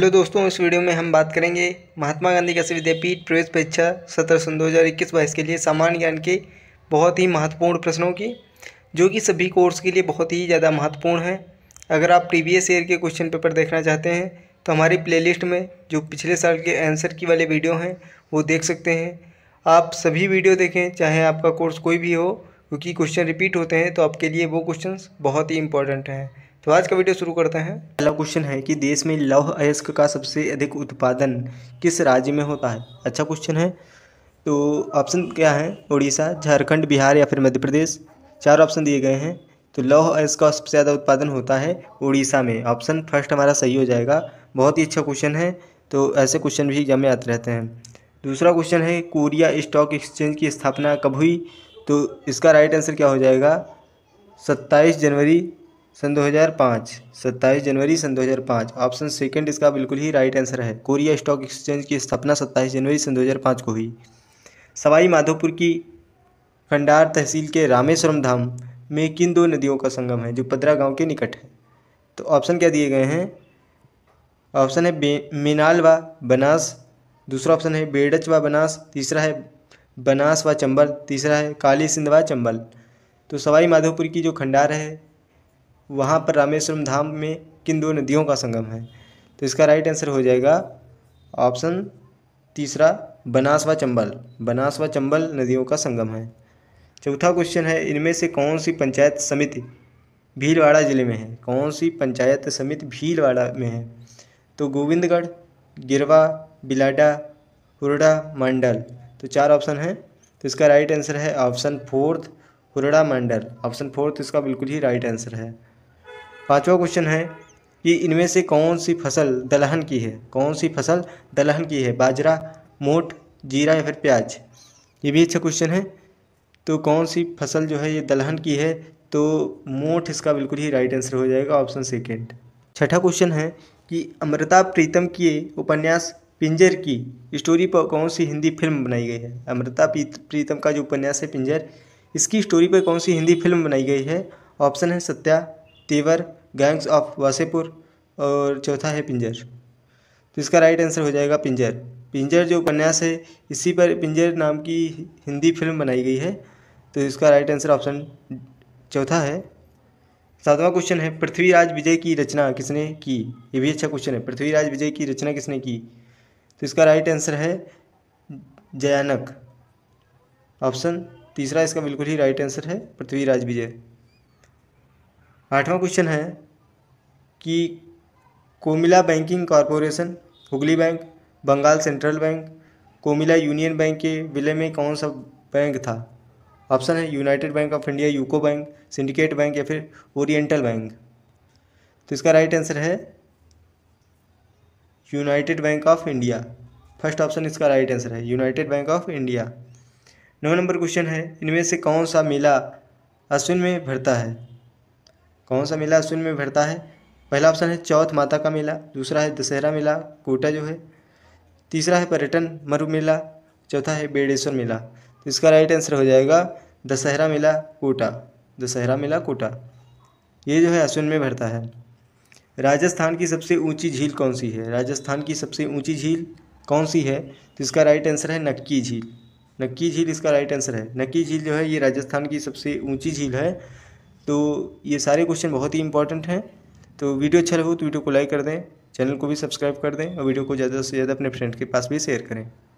hello दोस्तों इस video में हम बात करेंगे महात्मा गांधी कृषि विद्यापीठ प्रवेश परीक्षा सत्रह सन दो हज़ार इक्कीस बाईस के लिए सामान्य ज्ञान के बहुत ही महत्वपूर्ण प्रश्नों की जो कि सभी कोर्स के लिए बहुत ही ज़्यादा महत्वपूर्ण है अगर आप प्रीवियस ईयर के क्वेश्चन पेपर देखना चाहते हैं तो हमारी लिस्ट में जो पिछले साल के आंसर की वाले वीडियो हैं वो देख सकते हैं आप सभी वीडियो देखें चाहे आपका कोर्स कोई भी हो क्योंकि क्वेश्चन रिपीट होते हैं तो आपके लिए वो क्वेश्चन बहुत ही इंपॉर्टेंट हैं तो आज का वीडियो शुरू करते हैं पहला क्वेश्चन है कि देश में लौह अयस्क का सबसे अधिक उत्पादन किस राज्य में होता है अच्छा क्वेश्चन है तो ऑप्शन क्या है उड़ीसा झारखंड बिहार या फिर मध्य प्रदेश चार ऑप्शन दिए गए हैं तो लौह अयस्क का सबसे ज़्यादा उत्पादन होता है उड़ीसा में ऑप्शन फर्स्ट हमारा सही हो जाएगा बहुत ही अच्छा क्वेश्चन है तो ऐसे क्वेश्चन भी एग्जाम में आते रहते हैं दूसरा क्वेश्चन है कोरिया स्टॉक एक्सचेंज की स्थापना कब हुई तो इसका राइट आंसर क्या हो जाएगा सत्ताईस जनवरी सन 2005 27 जनवरी सन 2005 ऑप्शन सेकंड इसका बिल्कुल ही राइट आंसर है कोरिया स्टॉक एक्सचेंज की स्थापना 27 जनवरी सन 2005 को हुई सवाई माधोपुर की खंडार तहसील के रामेश्वरम धाम में किन दो नदियों का संगम है जो पदरा गांव के निकट है तो ऑप्शन क्या दिए गए हैं ऑप्शन है मीनाल व बनास दूसरा ऑप्शन है बेडच व बनास तीसरा है बनास व चंबल तीसरा है काली सिंध व चंबल तो सवाई माधोपुर की जो खंडार है वहाँ पर रामेश्वरम धाम में किन दो नदियों का संगम है तो इसका राइट आंसर हो जाएगा ऑप्शन तीसरा बनास व चंबल बनास व चंबल नदियों का संगम है चौथा क्वेश्चन है इनमें से कौन सी पंचायत समिति भीलवाड़ा ज़िले में है कौन सी पंचायत समिति भीलवाड़ा में है तो गोविंदगढ़ गिरवा बिलाडा हुरडा मंडल तो चार ऑप्शन है तो इसका राइट आंसर है ऑप्शन फोर्थ हुरडा मंडल ऑप्शन फोर्थ इसका बिल्कुल ही राइट आंसर है पांचवा क्वेश्चन है कि इनमें से कौन सी फसल दलहन की है कौन सी फसल दलहन की है बाजरा मोट जीरा या फिर प्याज ये भी अच्छा क्वेश्चन है तो कौन सी फसल जो है ये दलहन की है तो मोठ इसका बिल्कुल ही राइट आंसर हो जाएगा ऑप्शन सेकेंड छठा क्वेश्चन है कि अमृता प्रीतम की उपन्यास पिंजर की स्टोरी पर कौन सी हिंदी फिल्म बनाई गई है अमृता प्रीतम का जो उपन्यास है पिंजर इसकी स्टोरी पर कौन सी हिंदी फिल्म बनाई गई है ऑप्शन है सत्या तेवर गैंग्स ऑफ वासेपुर और चौथा है पिंजर तो इसका राइट आंसर हो जाएगा पिंजर पिंजर जो उपन्यास है इसी पर पिंजर नाम की हिंदी फिल्म बनाई गई है तो इसका राइट आंसर ऑप्शन चौथा है सातवां क्वेश्चन है पृथ्वीराज विजय की रचना किसने की ये भी अच्छा क्वेश्चन है पृथ्वीराज विजय की रचना किसने की तो इसका राइट आंसर है जयानक ऑप्शन तीसरा इसका बिल्कुल ही राइट आंसर है पृथ्वीराज विजय आठवां क्वेश्चन है कि Comilla banking corporation Hooghly bank Bengal central bank Comilla union bank के विलय में कौन सा बैंक था ऑप्शन है United Bank of India UCO bank Syndicate bank या फिर ओरिएंटल बैंक तो इसका राइट आंसर है United Bank of India first option इसका राइट आंसर है यूनाइटेड बैंक ऑफ इंडिया नौ नंबर क्वेश्चन है इनमें से कौन सा मेला अश्विन में भरता है कौन सा मेला अश्विन में भरता है पहला ऑप्शन है चौथ माता का मेला दूसरा है दशहरा मेला कोटा जो है तीसरा है पर्यटन मरु मेला चौथा है बेड़ेश्वर मेला तो इसका राइट आंसर हो जाएगा दशहरा मेला कोटा दशहरा मेला कोटा ये जो है अश्विन में भरता है राजस्थान की सबसे ऊंची झील कौन सी है राजस्थान की सबसे ऊंची झील कौन सी है तो इसका राइट आंसर है नक्की झील नक्की झील इसका राइट आंसर है नक्की झील जो है ये राजस्थान की सबसे ऊंची झील है तो ये सारे क्वेश्चन बहुत ही इंपॉर्टेंट हैं तो वीडियो अच्छा लगे तो वीडियो को लाइक कर दें चैनल को भी सब्सक्राइब कर दें और वीडियो को ज़्यादा से ज़्यादा अपने फ्रेंड के पास भी शेयर करें